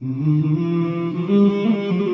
うん。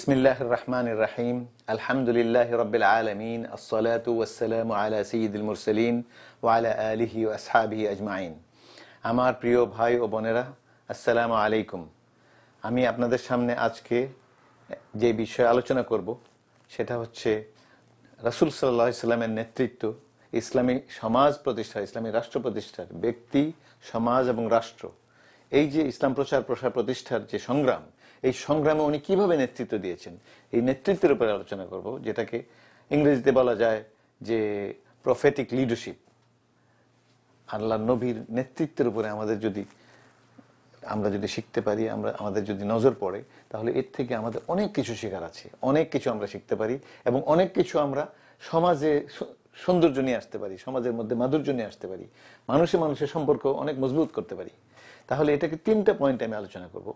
বিসমিল্লাহ রহমান রাহিম আলহামদুলিল্লাহ রবিল আলমিন আসসালাত ওয়াসালাম আলা সঈদুল মুরসলিন ওয়ালা আলিহি আসহাবি আজমাইন আমার প্রিয় ভাই ও বোনেরা আসসালামু আলাইকুম আমি আপনাদের সামনে আজকে যে বিষয়ে আলোচনা করব সেটা হচ্ছে রাসুল সাল্লাহ ইসলামের নেতৃত্ব ইসলামী সমাজ প্রতিষ্ঠা ইসলামী রাষ্ট্র প্রতিষ্ঠার ব্যক্তি সমাজ এবং রাষ্ট্র এই যে ইসলাম প্রচার প্রসার প্রতিষ্ঠার যে সংগ্রাম এই সংগ্রামে উনি কিভাবে নেতৃত্ব দিয়েছেন এই নেতৃত্বের উপরে আলোচনা করব যেটাকে ইংরেজিতে বলা যায় যে প্রফেটিক লিডারশিপ আল্লাহ নবীর নেতৃত্বের উপরে আমাদের যদি আমরা যদি শিখতে পারি আমরা আমাদের যদি নজর পড়ে তাহলে এর থেকে আমাদের অনেক কিছু শেখার আছে অনেক কিছু আমরা শিখতে পারি এবং অনেক কিছু আমরা সমাজে সৌন্দর্য নিয়ে আসতে পারি সমাজের মধ্যে মাধুর্য নিয়ে আসতে পারি মানুষে মানুষের সম্পর্ক অনেক মজবুত করতে পারি তাহলে এটাকে তিনটা পয়েন্ট আমি আলোচনা করব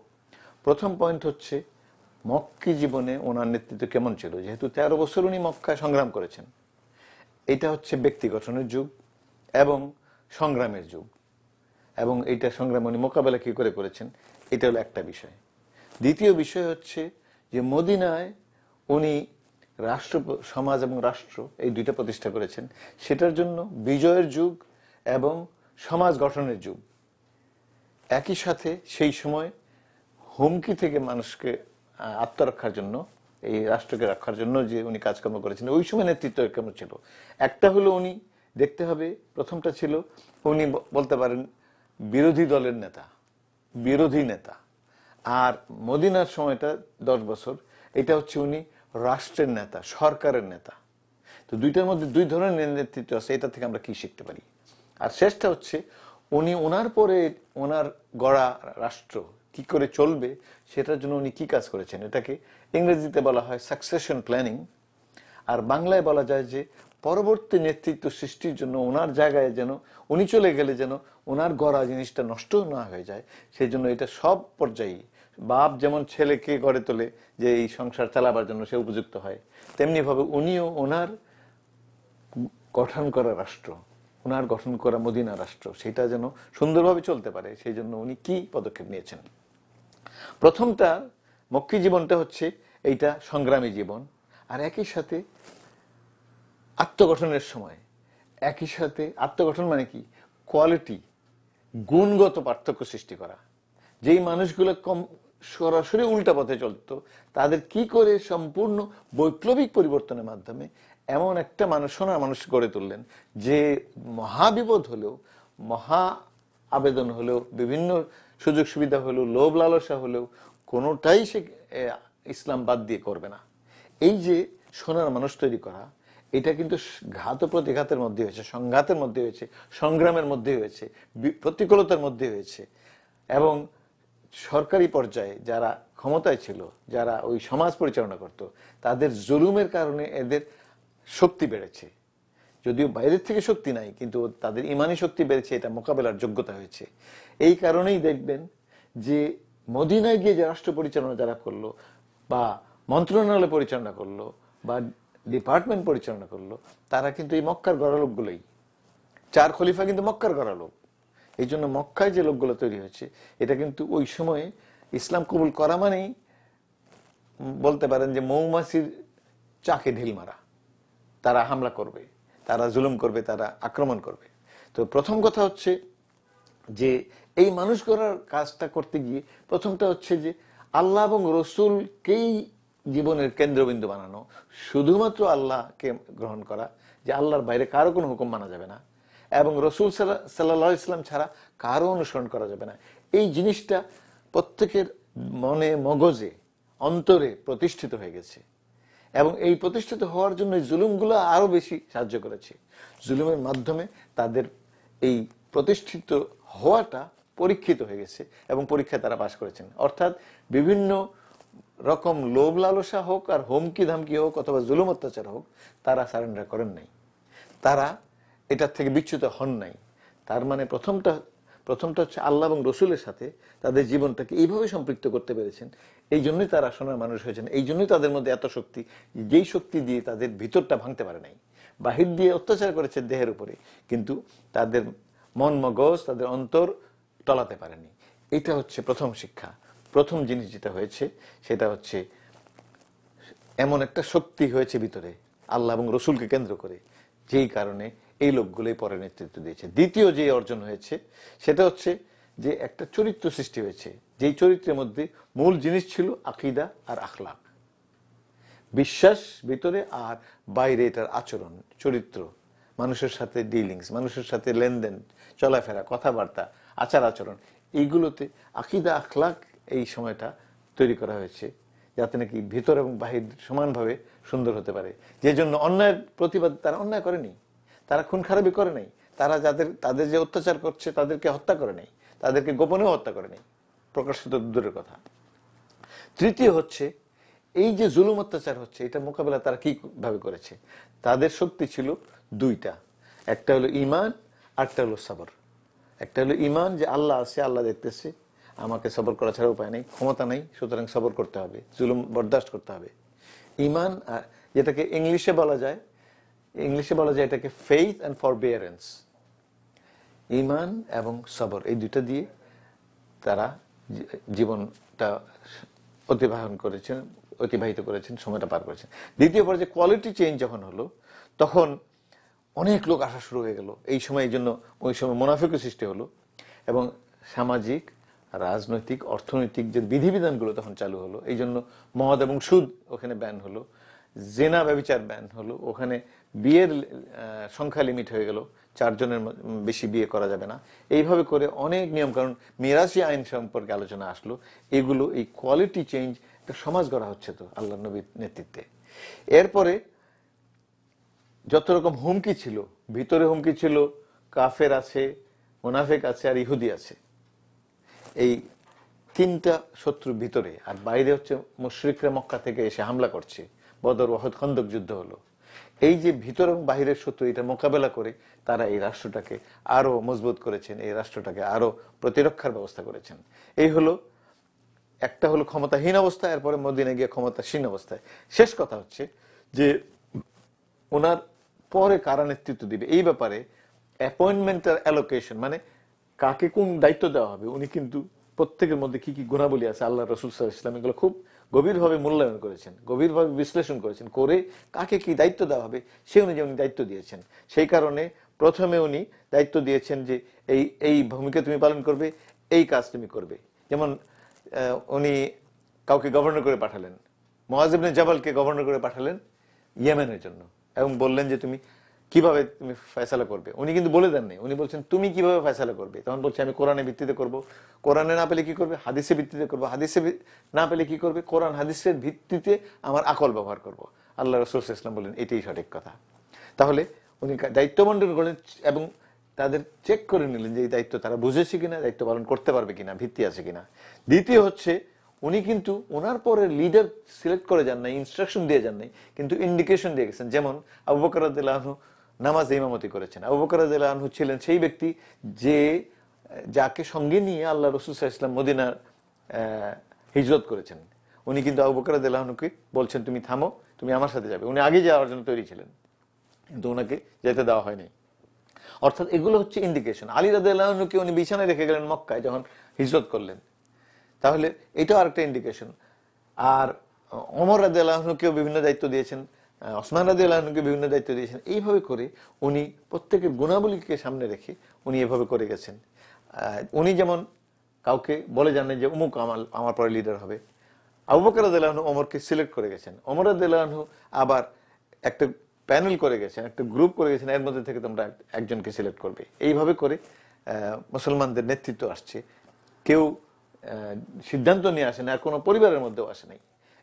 প্রথম পয়েন্ট হচ্ছে মক্কি জীবনে ওনার নেতৃত্ব কেমন ছিল যেহেতু তেরো বছর উনি মক্কায় সংগ্রাম করেছেন এটা হচ্ছে ব্যক্তি গঠনের যুগ এবং সংগ্রামের যুগ এবং এইটা সংগ্রাম উনি মোকাবেলা কী করে করেছেন এটা হলো একটা বিষয় দ্বিতীয় বিষয় হচ্ছে যে মদিনায় উনি রাষ্ট্র সমাজ এবং রাষ্ট্র এই দুইটা প্রতিষ্ঠা করেছেন সেটার জন্য বিজয়ের যুগ এবং সমাজ গঠনের যুগ একই সাথে সেই সময় হুমকি থেকে মানুষকে আত্মরক্ষার জন্য এই রাষ্ট্রকে রক্ষার জন্য যে উনি কাজকর্ম করেছেন ওই সময় নেতৃত্ব কেমন ছিল একটা হলো উনি দেখতে হবে প্রথমটা ছিল উনি বলতে পারেন বিরোধী দলের নেতা বিরোধী নেতা আর মদিনার সময়টা দশ বছর এটা হচ্ছে উনি রাষ্ট্রের নেতা সরকারের নেতা তো দুইটার মধ্যে দুই ধরনের নেতৃত্ব আছে এটা থেকে আমরা কি শিখতে পারি আর শেষটা হচ্ছে উনি ওনার পরে ওনার গড়া রাষ্ট্র কি করে চলবে সেটার জন্য উনি কি কাজ করেছেন এটাকে ইংরেজিতে বলা হয় সাকসেশন প্ল্যানিং আর বাংলায় বলা যায় যে পরবর্তী নেতৃত্ব সৃষ্টির জন্য ওনার জায়গায় যেন উনি চলে গেলে যেন ওনার গড়া জিনিসটা নষ্ট না হয়ে যায় সেই জন্য এটা সব পর্যায়ে বাপ যেমন ছেলেকে গড়ে তোলে যে এই সংসার চালাবার জন্য সে উপযুক্ত হয় তেমনিভাবে উনিও ওনার গঠন করা রাষ্ট্র ওনার গঠন করা মদিনা রাষ্ট্র সেটা যেন সুন্দরভাবে চলতে পারে সেই জন্য উনি কি পদক্ষেপ নিয়েছেন প্রথমটা মক্কি জীবনটা হচ্ছে এইটা সংগ্রামী জীবন আর একই সাথে আত্মগঠনের সময় একই সাথে আত্মগঠন মানে কি কোয়ালিটি গুণগত পার্থক্য সৃষ্টি করা যেই মানুষগুলো কম সরাসরি উল্টা পথে চলত তাদের কি করে সম্পূর্ণ বৈপ্লবিক পরিবর্তনের মাধ্যমে এমন একটা মানুষ সোনার মানুষ গড়ে তুললেন যে মহাবিপদ হলেও মহা আবেদন হলেও বিভিন্ন সুযোগ সুবিধা হলেও লোভ লালসা হলেও কোনোটাই সে ইসলাম বাদ দিয়ে করবে না এই যে সোনার মানুষ তৈরি করা এটা কিন্তু ঘাত প্রতিঘাতের মধ্যে হয়েছে সংঘাতের মধ্যে হয়েছে সংগ্রামের মধ্যে হয়েছে প্রতিকূলতার মধ্যে হয়েছে এবং সরকারি পর্যায়ে যারা ক্ষমতায় ছিল যারা ওই সমাজ পরিচালনা করত তাদের জুলুমের কারণে এদের শক্তি বেড়েছে যদিও বাইরের থেকে শক্তি নাই কিন্তু তাদের ইমানি শক্তি বেড়েছে এটা মোকাবেলার যোগ্যতা হয়েছে এই কারণেই দেখবেন যে মদিনায় গিয়ে যে রাষ্ট্র পরিচালনা যারা করলো বা মন্ত্রণালয় পরিচালনা করলো বা ডিপার্টমেন্ট পরিচালনা করলো তারা কিন্তু এই মক্কার গড়া লোকগুলোই চার খলিফা কিন্তু মক্কার গড়া লোক এই জন্য মক্কায় যে লোকগুলো তৈরি হয়েছে এটা কিন্তু ওই সময়ে ইসলাম কবুল করা মানেই বলতে পারেন যে মৌমাছির চাকে ঢিল মারা তারা হামলা করবে তারা জুলুম করবে তারা আক্রমণ করবে তো প্রথম কথা হচ্ছে যে এই মানুষ করার কাজটা করতে গিয়ে প্রথমটা হচ্ছে যে আল্লাহ এবং রসুলকেই জীবনের কেন্দ্রবিন্দু বানানো শুধুমাত্র আল্লাহকে গ্রহণ করা যে আল্লাহর বাইরে কারো কোনো হুকুম মানা যাবে না এবং রসুল সাল্লা ইসলাম ছাড়া কারো অনুসরণ করা যাবে না এই জিনিসটা প্রত্যেকের মনে মগজে অন্তরে প্রতিষ্ঠিত হয়ে গেছে এবং এই প্রতিষ্ঠিত হওয়ার জন্য জুলুমগুলো আরও বেশি সাহায্য করেছে জুলুমের মাধ্যমে তাদের এই প্রতিষ্ঠিত হওয়াটা পরীক্ষিত হয়ে গেছে এবং পরীক্ষায় তারা পাশ করেছেন অর্থাৎ বিভিন্ন রকম লোভ লালসা হোক আর হোমকি ধামকি হোক অথবা জুলুম অত্যাচার হোক তারা সারেন্ডার করেন নাই তারা এটার থেকে বিচ্যুত হন নাই তার মানে প্রথমটা প্রথমটা হচ্ছে আল্লাহ এবং রসুলের সাথে তাদের জীবনটাকে এইভাবে সম্পৃক্ত করতে পেরেছেন এই জন্যই তারা আসনের মানুষ হয়েছেন এই জন্যই তাদের মধ্যে এত শক্তি যেই শক্তি দিয়ে তাদের ভিতরটা ভাঙতে পারে নাই বাহির দিয়ে অত্যাচার করেছে দেহের উপরে কিন্তু তাদের মন মগজ তাদের অন্তর টলাতে পারেনি এটা হচ্ছে প্রথম শিক্ষা প্রথম জিনিস যেটা হয়েছে সেটা হচ্ছে এমন একটা শক্তি হয়েছে ভিতরে আল্লাহ এবং রসুলকে কেন্দ্র করে যেই কারণে এই লোকগুলোই পরে নেতৃত্ব দিয়েছে দ্বিতীয় যে অর্জন হয়েছে সেটা হচ্ছে যে একটা চরিত্র সৃষ্টি হয়েছে যেই চরিত্রের মধ্যে মূল জিনিস ছিল আকিদা আর আখলাক বিশ্বাস ভিতরে আর বাইরে এটার আচরণ চরিত্র মানুষের সাথে ডিলিংস মানুষের সাথে লেনদেন চলাফেরা কথাবার্তা আচার আচরণ এইগুলোতে আকিদা আখলাক এই সময়টা তৈরি করা হয়েছে যাতে নাকি ভিতর এবং বাহির সমানভাবে সুন্দর হতে পারে যে জন্য অন্যায়ের প্রতিবাদ তারা অন্যায় করেনি তারা খুন খারাপি করে নাই তারা যাদের তাদের যে অত্যাচার করছে তাদেরকে হত্যা করে নেই তাদেরকে গোপনেও হত্যা করে নেই প্রকাশিত দূরের কথা তৃতীয় হচ্ছে এই যে জুলুম অত্যাচার হচ্ছে এটা মোকাবেলা তারা কীভাবে করেছে তাদের শক্তি ছিল দুইটা একটা হলো ইমান আরেকটা হলো সাবর একটা হলো ইমান যে আল্লাহ আছে আল্লাহ দেখতেছে আমাকে সবর করা ছাড়া উপায় নেই ক্ষমতা নেই সুতরাং সবর করতে হবে জুলুম বরদাস্ত করতে হবে ইমান যেটাকে ইংলিশে বলা যায় ইংলিশে বলা যায় এটাকে ফেইথ অ্যান্ড ফরবিয়ারেন্স ইমান এবং সবর এই দুটো দিয়ে তারা জীবনটা অতিবাহন করেছেন অতিবাহিত করেছেন সময়টা পার করেছেন দ্বিতীয় পর্যায়ে কোয়ালিটি চেঞ্জ যখন হলো তখন অনেক লোক আসা শুরু হয়ে গেল এই সময় এই জন্য ওই সময় মুনাফিকও সৃষ্টি হলো এবং সামাজিক রাজনৈতিক অর্থনৈতিক যে বিধিবিধানগুলো তখন চালু হলো এই জন্য মদ এবং সুদ ওখানে ব্যান হলো জেনা ব্যবচার ব্যান হলো ওখানে বিয়ের সংখ্যা লিমিট হয়ে গেল চারজনের বেশি বিয়ে করা যাবে না এইভাবে করে অনেক নিয়ম কারণ মিরাসি আইন সম্পর্কে আলোচনা আসলো এগুলো এই কোয়ালিটি চেঞ্জ একটা সমাজ গড়া হচ্ছে তো আল্লাহ নবীর নেতৃত্বে এরপরে যত রকম হুমকি ছিল ভিতরে হুমকি ছিল কাফের আছে মোনাফেক আছে আর ইহুদি আছে এই তিনটা শত্রু ভিতরে আর বাইরে হচ্ছে মুশ্রিকরা মক্কা থেকে এসে হামলা করছে বদর ওহদ খন্দক যুদ্ধ হলো এই যে ভিতর এবং বাহিরের শত্রু এটা মোকাবেলা করে তারা এই রাষ্ট্রটাকে আরো মজবুত করেছেন এই রাষ্ট্রটাকে আরো প্রতিরক্ষার ব্যবস্থা করেছেন এই হলো একটা হলো ক্ষমতাহীন অবস্থা এরপরে মদিনে গিয়ে ক্ষমতাসীন অবস্থায় শেষ কথা হচ্ছে যে ওনার পরে কারা নেতৃত্ব দিবে এই ব্যাপারে অ্যাপয়েন্টমেন্টের অ্যালোকেশন মানে কাকে কোন দায়িত্ব দেওয়া হবে উনি কিন্তু প্রত্যেকের মধ্যে কি কি গুণাবলী আছে আল্লাহ রসুল সাল ইসলাম এগুলো খুব গভীরভাবে মূল্যায়ন করেছেন গভীরভাবে বিশ্লেষণ করেছেন করে কাকে কি দায়িত্ব দেওয়া হবে সে অনুযায়ী উনি দায়িত্ব দিয়েছেন সেই কারণে প্রথমে উনি দায়িত্ব দিয়েছেন যে এই এই ভূমিকা তুমি পালন করবে এই কাজ তুমি করবে যেমন উনি কাউকে গভর্নর করে পাঠালেন মহাজিবনে জাবালকে গভর্নর করে পাঠালেন ইয়েমেনের জন্য এবং বললেন যে তুমি কিভাবে তুমি ফেসলা করবে উনি কিন্তু বলে দেন নাই উনি বলছেন তুমি কিভাবে ফেসলা করবে তখন বলছে আমি কোরআনে ভিত্তিতে করব কোরআনে না পেলে কি করবে হাদিসে ভিত্তিতে করবো হাদিসে না পেলে কি করবে কোরআন হাদিসের ভিত্তিতে আমার আকল ব্যবহার করব আল্লাহ রসুল ইসলাম বলেন এটাই সঠিক কথা তাহলে উনি দায়িত্ব বন্টন করলেন এবং তাদের চেক করে নিলেন যে এই দায়িত্ব তারা বুঝেছে কিনা দায়িত্ব পালন করতে পারবে কিনা ভিত্তি আছে কিনা দ্বিতীয় হচ্ছে উনি কিন্তু ওনার পরে লিডার সিলেক্ট করে যান নাই ইনস্ট্রাকশন দিয়ে যান নাই কিন্তু ইন্ডিকেশন দিয়ে গেছেন যেমন আবু বকরাদ নামাজ ইমামতি করেছেন আবু বকর আনহু ছিলেন সেই ব্যক্তি যে যাকে সঙ্গে নিয়ে আল্লাহ রসুল ইসলাম মদিনার হিজরত করেছেন উনি কিন্তু আবু বকর আনহুকে বলছেন তুমি থামো তুমি আমার সাথে যাবে উনি আগে যাওয়ার জন্য তৈরি ছিলেন কিন্তু ওনাকে যেতে দেওয়া হয়নি অর্থাৎ এগুলো হচ্ছে ইন্ডিকেশন আলী রাদুকে উনি বিছানায় রেখে গেলেন মক্কায় যখন হিজরত করলেন তাহলে এটাও আরেকটা ইন্ডিকেশন আর অমর রাদুকেও বিভিন্ন দায়িত্ব দিয়েছেন ওসমান রাজি আল্লাহকে বিভিন্ন দায়িত্ব দিয়েছেন এইভাবে করে উনি প্রত্যেকের গুণাবলীকে সামনে রেখে উনি এভাবে করে গেছেন উনি যেমন কাউকে বলে জানেন যে অমুক আমাল আমার পরে লিডার হবে আবু বকর রাজু অমরকে সিলেক্ট করে গেছেন অমর রাজু আবার একটা প্যানেল করে গেছেন একটা গ্রুপ করে গেছেন এর মধ্যে থেকে তোমরা একজনকে সিলেক্ট করবে এইভাবে করে মুসলমানদের নেতৃত্ব আসছে কেউ সিদ্ধান্ত নিয়ে আসে না আর কোনো পরিবারের মধ্যেও আসে নাই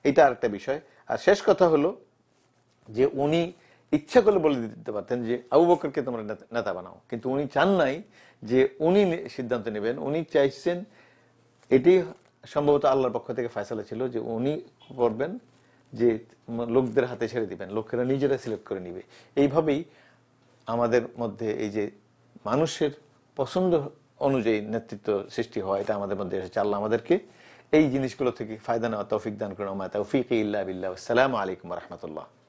এটা আরেকটা বিষয় আর শেষ কথা হলো যে উনি ইচ্ছা করলে বলে দিতে পারতেন যে আবু বকরকে তোমরা নেতা বানাও কিন্তু উনি চান নাই যে উনি সিদ্ধান্ত নেবেন উনি চাইছেন এটি সম্ভবত আল্লাহর পক্ষ থেকে ফয়সালা ছিল যে উনি করবেন যে লোকদের হাতে ছেড়ে দিবেন লোকেরা নিজেরা সিলেক্ট করে নিবে এইভাবেই আমাদের মধ্যে এই যে মানুষের পছন্দ অনুযায়ী নেতৃত্ব সৃষ্টি হয় এটা আমাদের মধ্যে এসেছে আল্লাহ আমাদেরকে এই জিনিসগুলো থেকে ফায়দা নেওয়া তৌফিক দান করুন তৌফিক ইল্লা বিল্লাহ আসসালামু আলাইকুম রহমতুল্লাহ